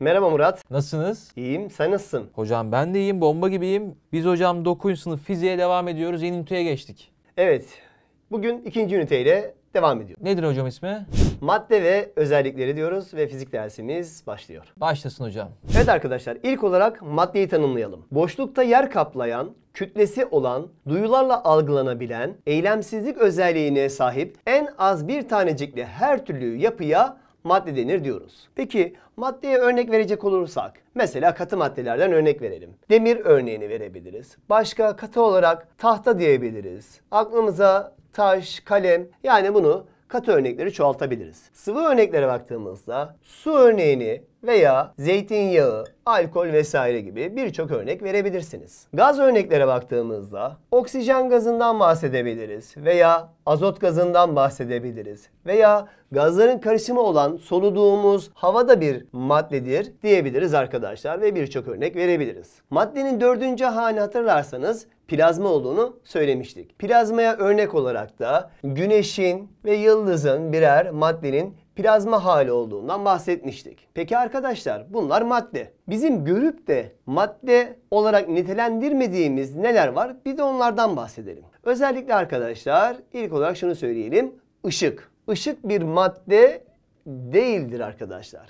Merhaba Murat. Nasılsınız? İyiyim. Sen nasılsın? Hocam ben de iyiyim. Bomba gibiyim. Biz hocam 9. sınıf fiziğe devam ediyoruz. Yeni üniteye geçtik. Evet. Bugün ikinci üniteyle devam ediyor. Nedir hocam ismi? Madde ve özellikleri diyoruz ve fizik dersimiz başlıyor. Başlasın hocam. Evet arkadaşlar ilk olarak maddeyi tanımlayalım. Boşlukta yer kaplayan, kütlesi olan, duyularla algılanabilen, eylemsizlik özelliğine sahip en az bir tanecikli her türlü yapıya madde denir diyoruz. Peki maddeye örnek verecek olursak mesela katı maddelerden örnek verelim. Demir örneğini verebiliriz. Başka katı olarak tahta diyebiliriz. Aklımıza taş, kalem yani bunu katı örnekleri çoğaltabiliriz. Sıvı örneklere baktığımızda su örneğini veya zeytinyağı, alkol vesaire gibi birçok örnek verebilirsiniz. Gaz örneklere baktığımızda oksijen gazından bahsedebiliriz veya azot gazından bahsedebiliriz veya gazların karışımı olan soluduğumuz havada bir maddedir diyebiliriz arkadaşlar ve birçok örnek verebiliriz. Maddenin dördüncü halini hatırlarsanız plazma olduğunu söylemiştik. Plazmaya örnek olarak da güneşin ve yıldızın birer maddenin plazma hali olduğundan bahsetmiştik. Peki arkadaşlar bunlar madde. Bizim görüp de madde olarak nitelendirmediğimiz neler var? Bir de onlardan bahsedelim. Özellikle arkadaşlar ilk olarak şunu söyleyelim. Işık. Işık bir madde değildir arkadaşlar.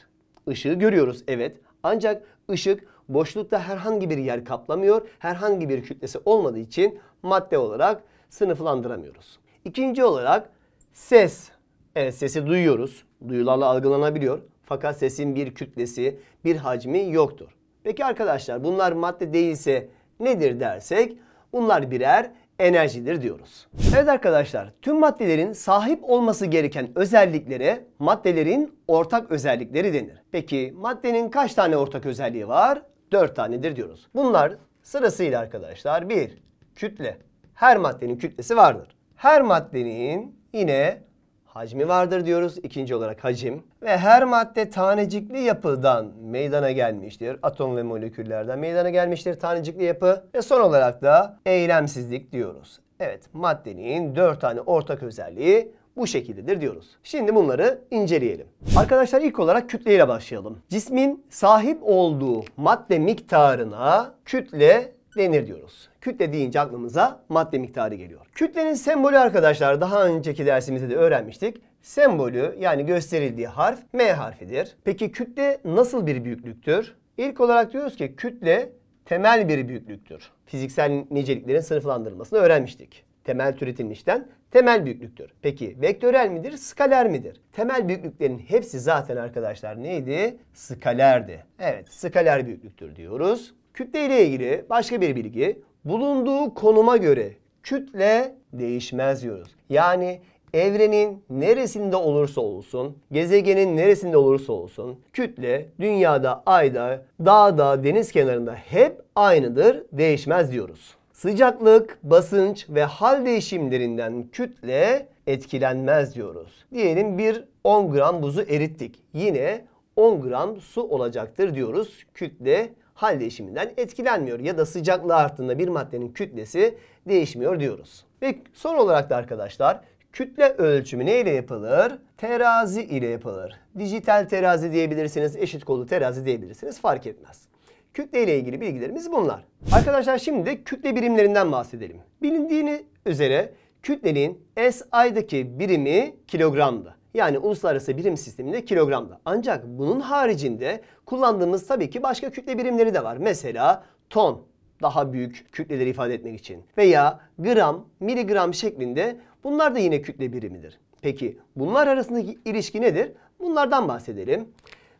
Işığı görüyoruz evet. Ancak ışık boşlukta herhangi bir yer kaplamıyor, herhangi bir kütlesi olmadığı için madde olarak sınıflandıramıyoruz. İkinci olarak ses. Evet sesi duyuyoruz. Duyularla algılanabiliyor. Fakat sesin bir kütlesi, bir hacmi yoktur. Peki arkadaşlar bunlar madde değilse nedir dersek bunlar birer enerjidir diyoruz. Evet arkadaşlar tüm maddelerin sahip olması gereken özelliklere maddelerin ortak özellikleri denir. Peki maddenin kaç tane ortak özelliği var? 4 tanedir diyoruz. Bunlar sırasıyla arkadaşlar bir Kütle. Her maddenin kütlesi vardır. Her maddenin yine hacmi vardır diyoruz. İkinci olarak hacim. Ve her madde tanecikli yapıdan meydana gelmiştir. Atom ve moleküllerden meydana gelmiştir tanecikli yapı. Ve son olarak da eylemsizlik diyoruz. Evet maddenin dört tane ortak özelliği bu şekildedir diyoruz. Şimdi bunları inceleyelim. Arkadaşlar ilk olarak kütleyle başlayalım. Cismin sahip olduğu madde miktarına kütle denir diyoruz. Kütle deyince aklımıza madde miktarı geliyor. Kütlenin sembolü arkadaşlar daha önceki dersimizde de öğrenmiştik. Sembolü yani gösterildiği harf M harfidir. Peki kütle nasıl bir büyüklüktür? İlk olarak diyoruz ki kütle temel bir büyüklüktür. Fiziksel niceliklerin sınıflandırılmasını öğrenmiştik temel türetilmişten temel büyüklüktür. Peki vektörel midir, skaler midir? Temel büyüklüklerin hepsi zaten arkadaşlar neydi? Skalerdi. Evet, skaler büyüklüktür diyoruz. Kütle ile ilgili başka bir bilgi. Bulunduğu konuma göre kütle değişmez diyoruz. Yani evrenin neresinde olursa olsun, gezegenin neresinde olursa olsun kütle dünyada, ayda, dağda, deniz kenarında hep aynıdır, değişmez diyoruz. Sıcaklık, basınç ve hal değişimlerinden kütle etkilenmez diyoruz. Diyelim bir 10 gram buzu erittik. Yine 10 gram su olacaktır diyoruz. Kütle hal değişiminden etkilenmiyor ya da sıcaklığı arttığında bir maddenin kütlesi değişmiyor diyoruz. Ve son olarak da arkadaşlar kütle ölçümü ne ile yapılır? Terazi ile yapılır. Dijital terazi diyebilirsiniz, eşit kolu terazi diyebilirsiniz fark etmez. Kütle ile ilgili bilgilerimiz bunlar. Arkadaşlar şimdi de kütle birimlerinden bahsedelim. Bilindiğini üzere kütlenin SI'daki birimi kilogramdı. Yani uluslararası birim sisteminde kilogramda. Ancak bunun haricinde kullandığımız tabii ki başka kütle birimleri de var. Mesela ton daha büyük kütleleri ifade etmek için veya gram, miligram şeklinde bunlar da yine kütle birimidir. Peki bunlar arasındaki ilişki nedir? Bunlardan bahsedelim.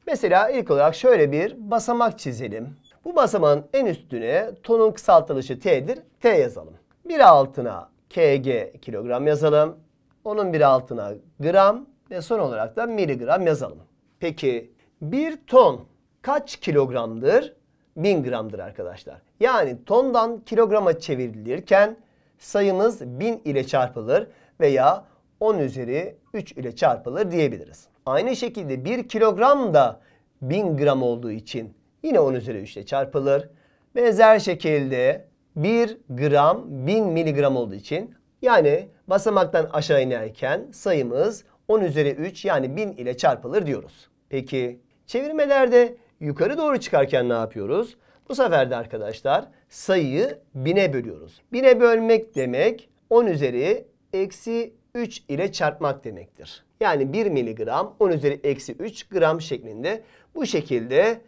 Mesela ilk olarak şöyle bir basamak çizelim. Bu basamağın en üstüne tonun kısaltılışı T'dir. T yazalım. Bir altına kg kilogram yazalım. Onun bir altına gram ve son olarak da miligram yazalım. Peki bir ton kaç kilogramdır? 1000 gramdır arkadaşlar. Yani tondan kilograma çevrilirken sayımız 1000 ile çarpılır veya 10 üzeri 3 ile çarpılır diyebiliriz. Aynı şekilde 1 kilogram da 1000 gram olduğu için Yine 10 üzeri 3 ile çarpılır. Benzer şekilde 1 gram 1000 miligram olduğu için yani basamaktan aşağı inerken sayımız 10 üzeri 3 yani 1000 ile çarpılır diyoruz. Peki çevirmelerde yukarı doğru çıkarken ne yapıyoruz? Bu sefer de arkadaşlar sayıyı 1000'e bölüyoruz. 1000'e bölmek demek 10 üzeri eksi 3 ile çarpmak demektir. Yani 1 miligram 10 üzeri eksi 3 gram şeklinde bu şekilde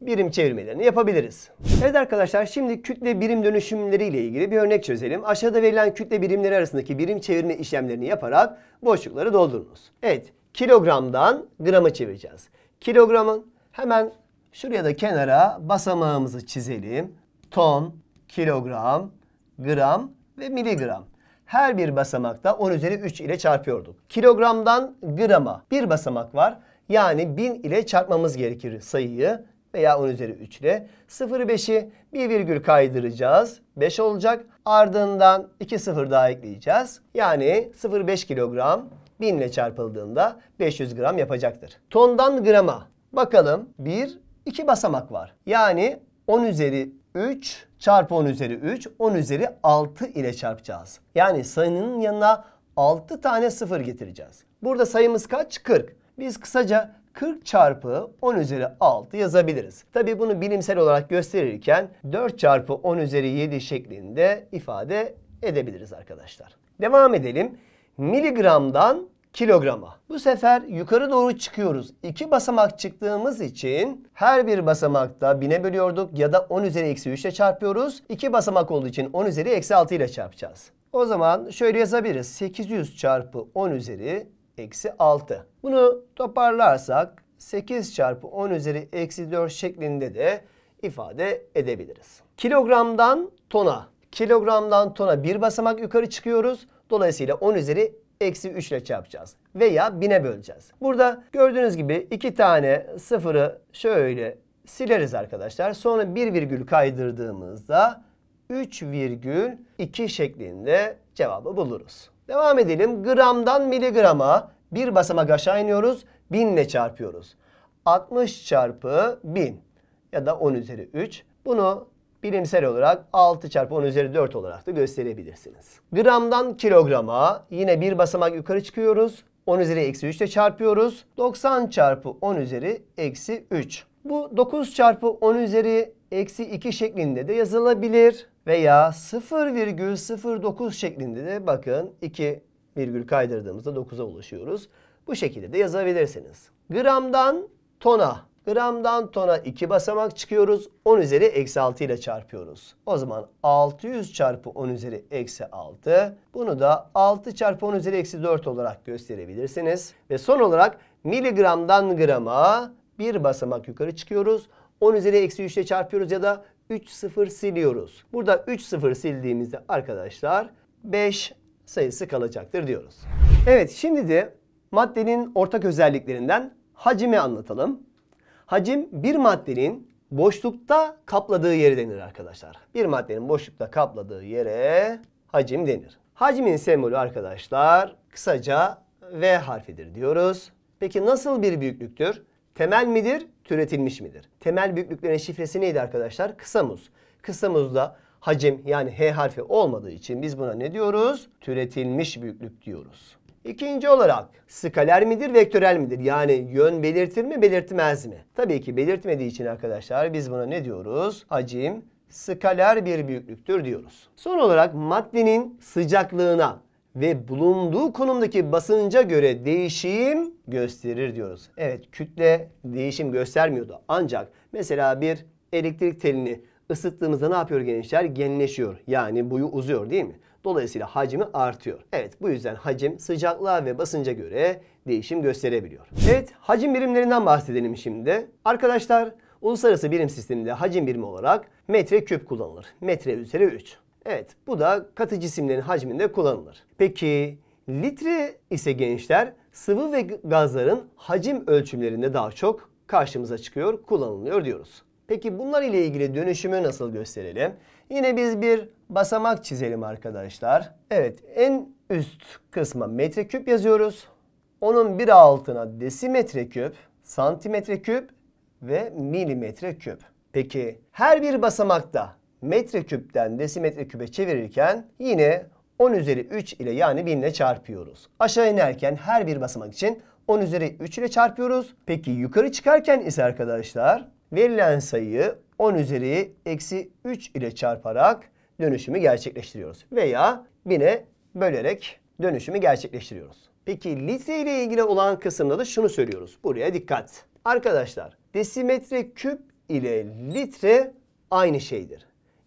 birim çevirmelerini yapabiliriz. Evet arkadaşlar şimdi kütle birim dönüşümleri ile ilgili bir örnek çözelim. Aşağıda verilen kütle birimleri arasındaki birim çevirme işlemlerini yaparak boşlukları doldurunuz. Evet kilogramdan grama çevireceğiz. Kilogramın hemen şuraya da kenara basamağımızı çizelim. Ton, kilogram, gram ve miligram. Her bir basamakta 10 üzeri 3 ile çarpıyorduk. Kilogramdan grama bir basamak var. Yani 1000 ile çarpmamız gerekir sayıyı veya 10 üzeri 3 ile 0,5'i bir virgül kaydıracağız. 5 olacak. Ardından 2 sıfır daha ekleyeceğiz. Yani 0,5 kilogram 1000 ile çarpıldığında 500 gram yapacaktır. Tondan grama bakalım 1, 2 basamak var. Yani 10 üzeri 3 çarpı 10 üzeri 3, 10 üzeri 6 ile çarpacağız. Yani sayının yanına 6 tane sıfır getireceğiz. Burada sayımız kaç? 40. Biz kısaca 40 çarpı 10 üzeri 6 yazabiliriz. Tabi bunu bilimsel olarak gösterirken 4 çarpı 10 üzeri 7 şeklinde ifade edebiliriz arkadaşlar. Devam edelim. Miligramdan kilograma. Bu sefer yukarı doğru çıkıyoruz. İki basamak çıktığımız için her bir basamakta bine bölüyorduk ya da 10 üzeri eksi 3 ile çarpıyoruz. İki basamak olduğu için 10 üzeri eksi 6 ile çarpacağız. O zaman şöyle yazabiliriz. 800 çarpı 10 üzeri eksi 6. Bunu toparlarsak 8 çarpı 10 üzeri eksi 4 şeklinde de ifade edebiliriz. Kilogramdan tona. Kilogramdan tona bir basamak yukarı çıkıyoruz. Dolayısıyla 10 üzeri eksi 3 ile çarpacağız. Veya bine böleceğiz. Burada gördüğünüz gibi iki tane sıfırı şöyle sileriz arkadaşlar. Sonra bir virgül kaydırdığımızda 3,2 şeklinde cevabı buluruz. Devam edelim. Gramdan miligrama bir basamak aşağı iniyoruz. Binle çarpıyoruz. 60 çarpı 1000 ya da 10 üzeri 3. Bunu bilimsel olarak 6 çarpı 10 üzeri 4 olarak da gösterebilirsiniz. Gramdan kilograma yine bir basamak yukarı çıkıyoruz. 10 üzeri eksi 3 ile çarpıyoruz. 90 çarpı 10 üzeri eksi 3. Bu 9 çarpı 10 üzeri eksi 2 şeklinde de yazılabilir veya 0,09 şeklinde de bakın 2 virgül kaydırdığımızda 9'a ulaşıyoruz. Bu şekilde de yazabilirsiniz. Gramdan tona. Gramdan tona 2 basamak çıkıyoruz. 10 üzeri eksi 6 ile çarpıyoruz. O zaman 600 çarpı 10 üzeri eksi 6. Bunu da 6 çarpı 10 üzeri eksi 4 olarak gösterebilirsiniz. Ve son olarak miligramdan grama 1 basamak yukarı çıkıyoruz. 10 üzeri eksi 3 ile çarpıyoruz ya da 3-0 siliyoruz. Burada 3-0 sildiğimizde arkadaşlar 5 sayısı kalacaktır diyoruz. Evet şimdi de maddenin ortak özelliklerinden hacimi anlatalım. Hacim bir maddenin boşlukta kapladığı yeri denir arkadaşlar. Bir maddenin boşlukta kapladığı yere hacim denir. Hacmin sembolü arkadaşlar kısaca V harfidir diyoruz. Peki nasıl bir büyüklüktür? Temel midir, türetilmiş midir? Temel büyüklüklerin şifresi neydi arkadaşlar? Kısa muz. Kısa muzda hacim yani H harfi olmadığı için biz buna ne diyoruz? Türetilmiş büyüklük diyoruz. İkinci olarak skaler midir, vektörel midir? Yani yön belirtir mi, belirtmez mi? Tabii ki belirtmediği için arkadaşlar biz buna ne diyoruz? Hacim skaler bir büyüklüktür diyoruz. Son olarak maddenin sıcaklığına ve bulunduğu konumdaki basınca göre değişim gösterir diyoruz. Evet kütle değişim göstermiyordu. Ancak mesela bir elektrik telini ısıttığımızda ne yapıyor gençler? Genleşiyor. Yani boyu uzuyor değil mi? Dolayısıyla hacmi artıyor. Evet bu yüzden hacim sıcaklığa ve basınca göre değişim gösterebiliyor. Evet hacim birimlerinden bahsedelim şimdi. Arkadaşlar uluslararası birim sisteminde hacim birimi olarak metre küp kullanılır. Metre üzeri 3. Evet bu da katı cisimlerin hacminde kullanılır. Peki litre ise gençler sıvı ve gazların hacim ölçümlerinde daha çok karşımıza çıkıyor, kullanılıyor diyoruz. Peki bunlar ile ilgili dönüşümü nasıl gösterelim? Yine biz bir basamak çizelim arkadaşlar. Evet en üst kısma metreküp yazıyoruz. Onun bir altına desimetre küp, santimetre küp ve milimetre küp. Peki her bir basamakta metreküpten desimetre kübe çevirirken yine 10 üzeri 3 ile yani 1000 ile çarpıyoruz. Aşağı inerken her bir basamak için 10 üzeri 3 ile çarpıyoruz. Peki yukarı çıkarken ise arkadaşlar verilen sayıyı 10 üzeri eksi 3 ile çarparak dönüşümü gerçekleştiriyoruz. Veya 1000'e bölerek dönüşümü gerçekleştiriyoruz. Peki litre ile ilgili olan kısımda da şunu söylüyoruz. Buraya dikkat. Arkadaşlar desimetre küp ile litre aynı şeydir.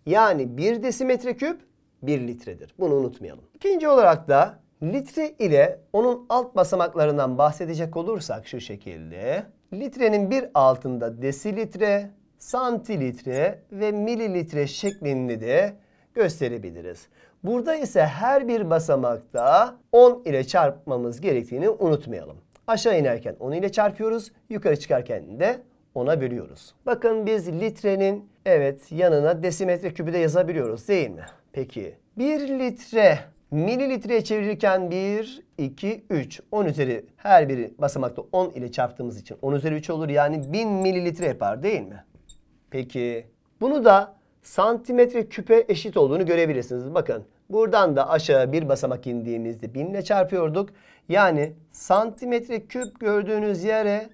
Yani 1 desimetre küp 1 litredir. Bunu unutmayalım. İkinci olarak da litre ile onun alt basamaklarından bahsedecek olursak şu şekilde. Litrenin bir altında desilitre, santilitre ve mililitre şeklinde de gösterebiliriz. Burada ise her bir basamakta 10 ile çarpmamız gerektiğini unutmayalım. Aşağı inerken 10 ile çarpıyoruz. Yukarı çıkarken de ona bölüyoruz. Bakın biz litrenin evet yanına desimetre kübü de yazabiliyoruz değil mi? Peki 1 litre mililitreye çevirirken 1, 2, 3. 10 üzeri her biri basamakta 10 ile çarptığımız için 10 üzeri 3 olur. Yani 1000 mililitre yapar değil mi? Peki bunu da santimetre küpe eşit olduğunu görebilirsiniz. Bakın buradan da aşağı bir basamak indiğimizde 1000 ile çarpıyorduk. Yani santimetre küp gördüğünüz yere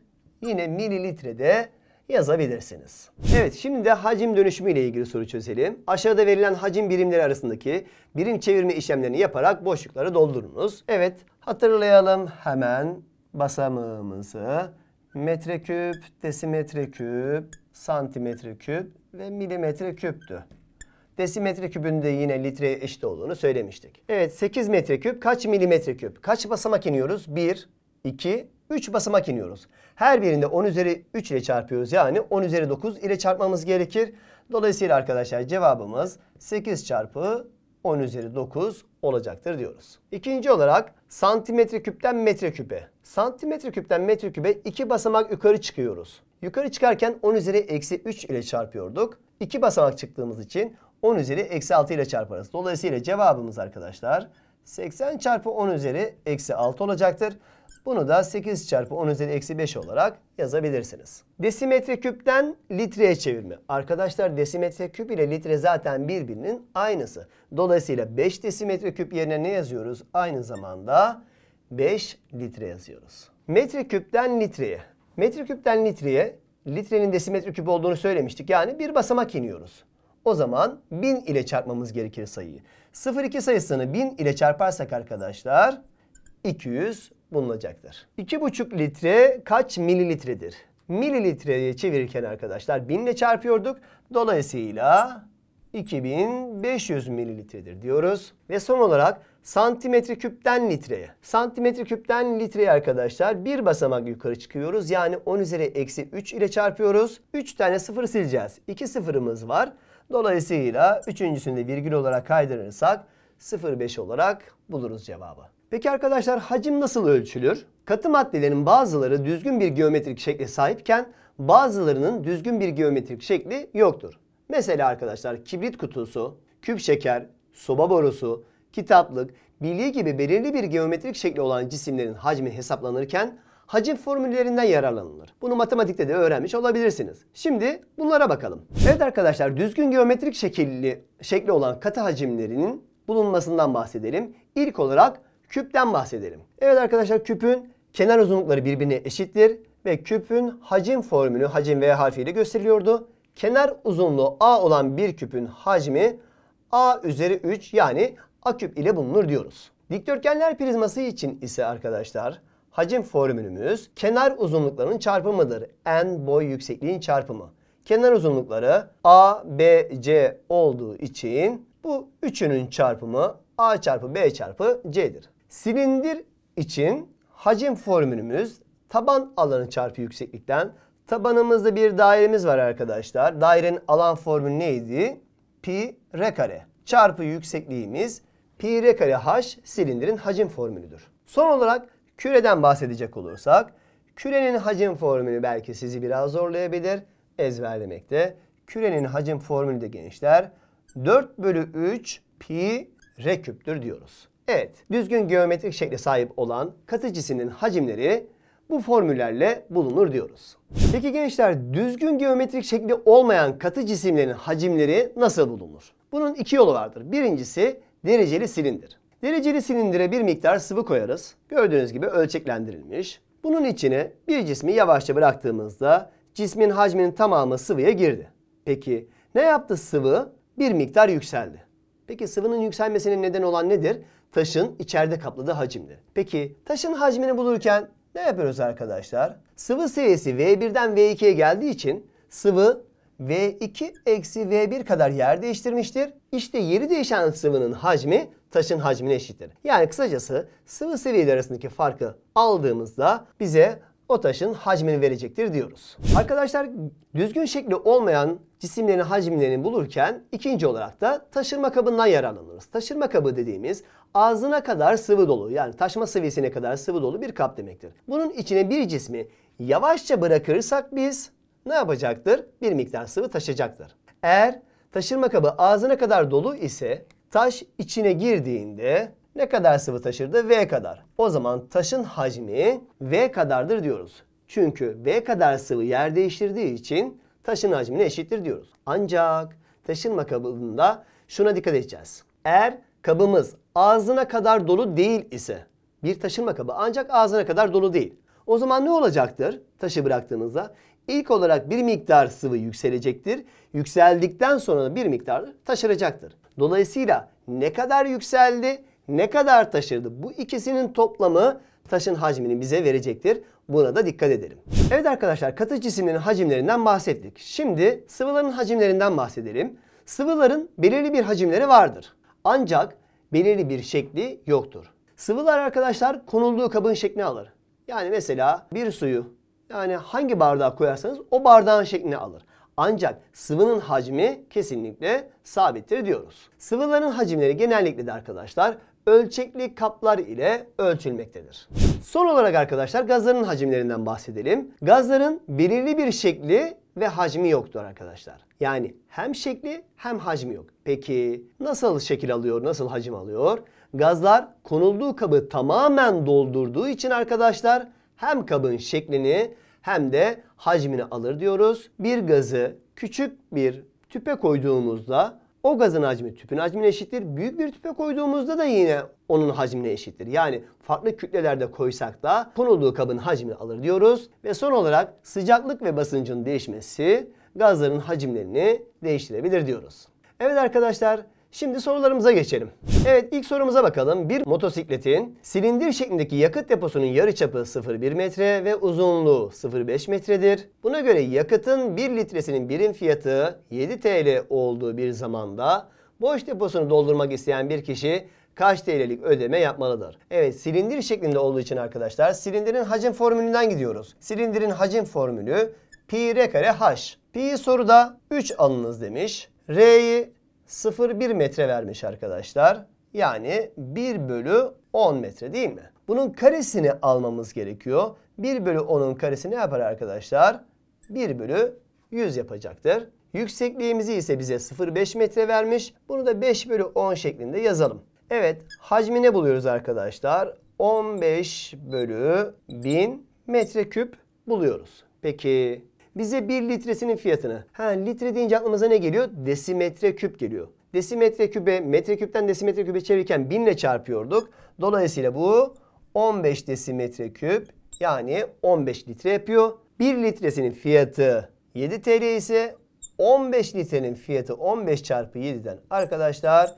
Yine mililitrede yazabilirsiniz. Evet şimdi de hacim dönüşümü ile ilgili soru çözelim. Aşağıda verilen hacim birimleri arasındaki birim çevirme işlemlerini yaparak boşlukları doldurunuz. Evet hatırlayalım hemen basamağımızı metreküp, desimetreküp, santimetreküp ve milimetreküptü. Desimetre küpünün de yine litreye eşit olduğunu söylemiştik. Evet 8 metreküp kaç milimetre küp? Kaç basamak iniyoruz? 1, 2, 3 basamak iniyoruz. Her birinde 10 üzeri 3 ile çarpıyoruz. Yani 10 üzeri 9 ile çarpmamız gerekir. Dolayısıyla arkadaşlar cevabımız 8 çarpı 10 üzeri 9 olacaktır diyoruz. İkinci olarak santimetre küpten metre küpe. Santimetre küpten metre küpe 2 basamak yukarı çıkıyoruz. Yukarı çıkarken 10 üzeri eksi 3 ile çarpıyorduk. 2 basamak çıktığımız için 10 üzeri eksi 6 ile çarparız. Dolayısıyla cevabımız arkadaşlar 80 çarpı 10 üzeri eksi 6 olacaktır. Bunu da 8 çarpı 10 üzeri eksi 5 olarak yazabilirsiniz. Desimetre küpten litreye çevirme. Arkadaşlar desimetre küp ile litre zaten birbirinin aynısı. Dolayısıyla 5 desimetre küp yerine ne yazıyoruz? Aynı zamanda 5 litre yazıyoruz. küpten litreye. küpten litreye litrenin desimetre küp olduğunu söylemiştik. Yani bir basamak iniyoruz. O zaman 1000 ile çarpmamız gerekir sayıyı. 02 sayısını 1000 ile çarparsak arkadaşlar 200 bulunacaktır. 2,5 litre kaç mililitredir? Mililitreye çevirirken arkadaşlar 1000 ile çarpıyorduk. Dolayısıyla 2500 mililitredir diyoruz. Ve son olarak santimetre küpten litreye. Santimetre küpten litreye arkadaşlar bir basamak yukarı çıkıyoruz. Yani 10 üzeri eksi 3 ile çarpıyoruz. 3 tane sıfır sileceğiz. 2 sıfırımız var. Dolayısıyla üçüncüsünü de virgül olarak kaydırırsak 0,5 olarak buluruz cevabı. Peki arkadaşlar hacim nasıl ölçülür? Katı maddelerin bazıları düzgün bir geometrik şekle sahipken bazılarının düzgün bir geometrik şekli yoktur. Mesela arkadaşlar kibrit kutusu, küp şeker, soba borusu, kitaplık, bilye gibi belirli bir geometrik şekli olan cisimlerin hacmi hesaplanırken hacim formüllerinden yararlanılır. Bunu matematikte de öğrenmiş olabilirsiniz. Şimdi bunlara bakalım. Evet arkadaşlar düzgün geometrik şekilli, şekli olan katı hacimlerinin bulunmasından bahsedelim. İlk olarak Küpten bahsedelim. Evet arkadaşlar küpün kenar uzunlukları birbirine eşittir ve küpün hacim formülü hacim V harfiyle gösteriliyordu. Kenar uzunluğu A olan bir küpün hacmi A üzeri 3 yani A küp ile bulunur diyoruz. Dikdörtgenler prizması için ise arkadaşlar hacim formülümüz kenar uzunluklarının çarpımıdır. En boy yüksekliğin çarpımı. Kenar uzunlukları A, B, C olduğu için bu üçünün çarpımı A çarpı B çarpı C'dir. Silindir için hacim formülümüz taban alanı çarpı yükseklikten. Tabanımızda bir dairemiz var arkadaşlar. Dairenin alan formülü neydi? Pi r kare çarpı yüksekliğimiz pi r kare h silindirin hacim formülüdür. Son olarak küreden bahsedecek olursak kürenin hacim formülü belki sizi biraz zorlayabilir ezberlemekte. Kürenin hacim formülü de gençler 4 bölü 3 pi r küptür diyoruz. Evet, düzgün geometrik şekle sahip olan katı cismin hacimleri bu formüllerle bulunur diyoruz. Peki gençler düzgün geometrik şekli olmayan katı cisimlerin hacimleri nasıl bulunur? Bunun iki yolu vardır. Birincisi dereceli silindir. Dereceli silindire bir miktar sıvı koyarız. Gördüğünüz gibi ölçeklendirilmiş. Bunun içine bir cismi yavaşça bıraktığımızda cismin hacminin tamamı sıvıya girdi. Peki ne yaptı sıvı? Bir miktar yükseldi. Peki sıvının yükselmesinin neden olan nedir? Taşın içeride kapladığı hacimdir. Peki taşın hacmini bulurken ne yapıyoruz arkadaşlar? Sıvı seviyesi V1'den V2'ye geldiği için sıvı V2 eksi V1 kadar yer değiştirmiştir. İşte yeri değişen sıvının hacmi taşın hacmine eşittir. Yani kısacası sıvı seviyeleri arasındaki farkı aldığımızda bize o taşın hacmini verecektir diyoruz. Arkadaşlar düzgün şekli olmayan cisimlerin hacimlerini bulurken ikinci olarak da taşırma kabından yararlanırız. Taşırma kabı dediğimiz ağzına kadar sıvı dolu yani taşma seviyesine kadar sıvı dolu bir kap demektir. Bunun içine bir cismi yavaşça bırakırsak biz ne yapacaktır? Bir miktar sıvı taşıyacaktır. Eğer taşırma kabı ağzına kadar dolu ise taş içine girdiğinde ne kadar sıvı taşırdı? V kadar. O zaman taşın hacmi V kadardır diyoruz. Çünkü V kadar sıvı yer değiştirdiği için taşın hacmine eşittir diyoruz. Ancak taşınma kabında şuna dikkat edeceğiz. Eğer kabımız ağzına kadar dolu değil ise bir taşınma kabı ancak ağzına kadar dolu değil. O zaman ne olacaktır taşı bıraktığınızda? İlk olarak bir miktar sıvı yükselecektir. Yükseldikten sonra bir miktar taşıracaktır. Dolayısıyla ne kadar yükseldi ne kadar taşırdı? Bu ikisinin toplamı taşın hacmini bize verecektir. Buna da dikkat edelim. Evet arkadaşlar katı cisimlerin hacimlerinden bahsettik. Şimdi sıvıların hacimlerinden bahsedelim. Sıvıların belirli bir hacimleri vardır. Ancak belirli bir şekli yoktur. Sıvılar arkadaşlar konulduğu kabın şeklini alır. Yani mesela bir suyu yani hangi bardağa koyarsanız o bardağın şeklini alır. Ancak sıvının hacmi kesinlikle sabittir diyoruz. Sıvıların hacimleri genellikle de arkadaşlar ölçekli kaplar ile ölçülmektedir. Son olarak arkadaşlar gazların hacimlerinden bahsedelim. Gazların belirli bir şekli ve hacmi yoktur arkadaşlar. Yani hem şekli hem hacmi yok. Peki nasıl şekil alıyor, nasıl hacim alıyor? Gazlar konulduğu kabı tamamen doldurduğu için arkadaşlar hem kabın şeklini hem de hacmini alır diyoruz. Bir gazı küçük bir tüpe koyduğumuzda o gazın hacmi tüpün hacmine eşittir. Büyük bir tüpe koyduğumuzda da yine onun hacmine eşittir. Yani farklı kütlelerde koysak da konulduğu kabın hacmini alır diyoruz. Ve son olarak sıcaklık ve basıncın değişmesi gazların hacimlerini değiştirebilir diyoruz. Evet arkadaşlar Şimdi sorularımıza geçelim. Evet ilk sorumuza bakalım. Bir motosikletin silindir şeklindeki yakıt deposunun yarıçapı 0,1 metre ve uzunluğu 0,5 metredir. Buna göre yakıtın 1 litresinin birim fiyatı 7 TL olduğu bir zamanda boş deposunu doldurmak isteyen bir kişi kaç TL'lik ödeme yapmalıdır? Evet silindir şeklinde olduğu için arkadaşlar silindirin hacim formülünden gidiyoruz. Silindirin hacim formülü pi r kare h. Pi soruda 3 alınız demiş. R'yi 0,1 metre vermiş arkadaşlar. Yani 1 bölü 10 metre değil mi? Bunun karesini almamız gerekiyor. 1 bölü 10'un karesi ne yapar arkadaşlar? 1 bölü 100 yapacaktır. Yüksekliğimizi ise bize 0,5 metre vermiş. Bunu da 5 bölü 10 şeklinde yazalım. Evet hacmini buluyoruz arkadaşlar. 15 bölü 1000 metreküp buluyoruz. Peki bize 1 litresinin fiyatını. Ha litre deyince aklımıza ne geliyor? Desimetre küp geliyor. Desimetre kübe, küpten desimetre kübe çevirirken 1000 ile çarpıyorduk. Dolayısıyla bu 15 desimetre küp yani 15 litre yapıyor. 1 litresinin fiyatı 7 TL ise 15 litrenin fiyatı 15 çarpı 7'den arkadaşlar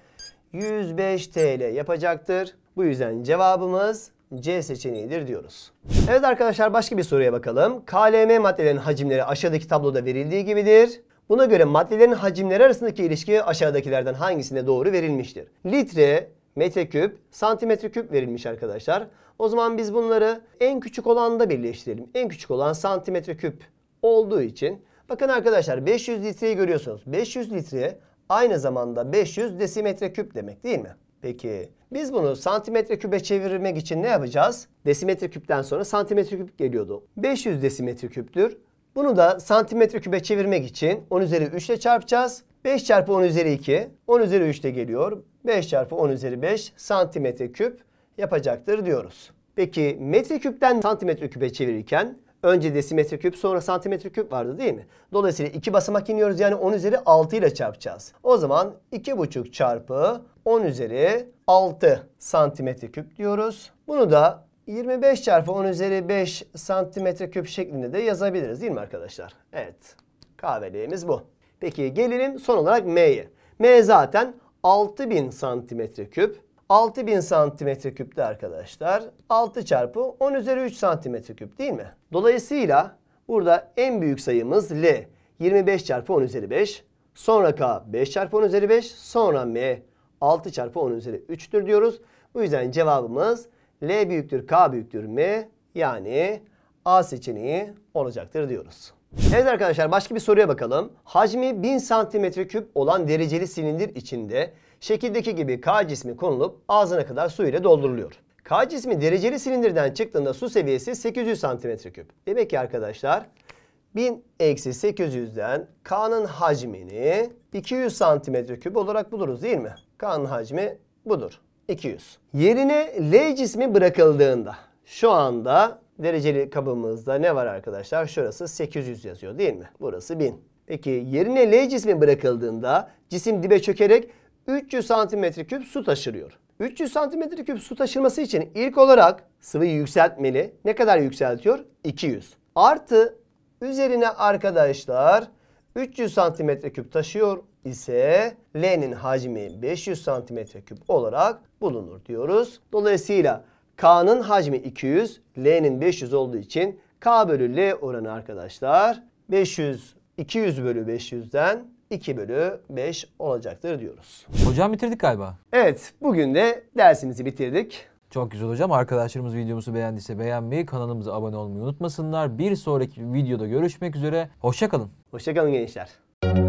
105 TL yapacaktır. Bu yüzden cevabımız C seçeneğidir diyoruz. Evet arkadaşlar başka bir soruya bakalım. KLM maddelerin hacimleri aşağıdaki tabloda verildiği gibidir. Buna göre maddelerin hacimleri arasındaki ilişki aşağıdakilerden hangisine doğru verilmiştir? Litre, metreküp, santimetreküp verilmiş arkadaşlar. O zaman biz bunları en küçük olanda birleştirelim. En küçük olan santimetreküp olduğu için bakın arkadaşlar 500 litreyi görüyorsunuz. 500 litre aynı zamanda 500 desimetreküp demek değil mi? Peki biz bunu santimetre küpe çevirmek için ne yapacağız? Desimetre küpten sonra santimetre küp geliyordu. 500 desimetre küptür. Bunu da santimetre küpe çevirmek için 10 üzeri 3 ile çarpacağız. 5 çarpı 10 üzeri 2, 10 üzeri 3 de geliyor. 5 çarpı 10 üzeri 5 santimetre küp yapacaktır diyoruz. Peki metreküpten santimetre küpe çevirirken Önce desimetre küp sonra santimetre küp vardı değil mi? Dolayısıyla 2 basamak iniyoruz yani 10 üzeri 6 ile çarpacağız. O zaman 2,5 çarpı 10 üzeri 6 santimetre küp diyoruz. Bunu da 25 çarpı 10 üzeri 5 santimetre küp şeklinde de yazabiliriz değil mi arkadaşlar? Evet. Kahveliğimiz bu. Peki gelelim son olarak M'ye. M zaten 6000 santimetre küp. 6000 santimetre küptü arkadaşlar. 6 çarpı 10 üzeri 3 santimetre küp değil mi? Dolayısıyla burada en büyük sayımız L. 25 çarpı 10 üzeri 5. Sonra K 5 çarpı 10 üzeri 5. Sonra M 6 çarpı 10 üzeri 3'tür diyoruz. Bu yüzden cevabımız L büyüktür K büyüktür M yani A seçeneği olacaktır diyoruz. Evet arkadaşlar başka bir soruya bakalım. Hacmi 1000 santimetre küp olan dereceli silindir içinde Şekildeki gibi K cismi konulup ağzına kadar su ile dolduruluyor. K cismi dereceli silindirden çıktığında su seviyesi 800 cm3. Demek ki arkadaşlar 1000 eksi 800'den K'nın hacmini 200 cm3 olarak buluruz değil mi? K'nın hacmi budur. 200. Yerine L cismi bırakıldığında şu anda dereceli kabımızda ne var arkadaşlar? Şurası 800 yazıyor değil mi? Burası 1000. Peki yerine L cismi bırakıldığında cisim dibe çökerek 300 santimetre küp su taşırıyor. 300 santimetre küp su taşırması için ilk olarak sıvıyı yükseltmeli. Ne kadar yükseltiyor? 200. Artı üzerine arkadaşlar 300 santimetre küp taşıyor ise L'nin hacmi 500 santimetre küp olarak bulunur diyoruz. Dolayısıyla K'nın hacmi 200, L'nin 500 olduğu için K bölü L oranı arkadaşlar 500, 200 bölü 500'den 2 bölü 5 olacaktır diyoruz. Hocam bitirdik galiba. Evet bugün de dersimizi bitirdik. Çok güzel hocam. Arkadaşlarımız videomuzu beğendiyse beğenmeyi, kanalımıza abone olmayı unutmasınlar. Bir sonraki videoda görüşmek üzere. Hoşçakalın. Hoşçakalın gençler.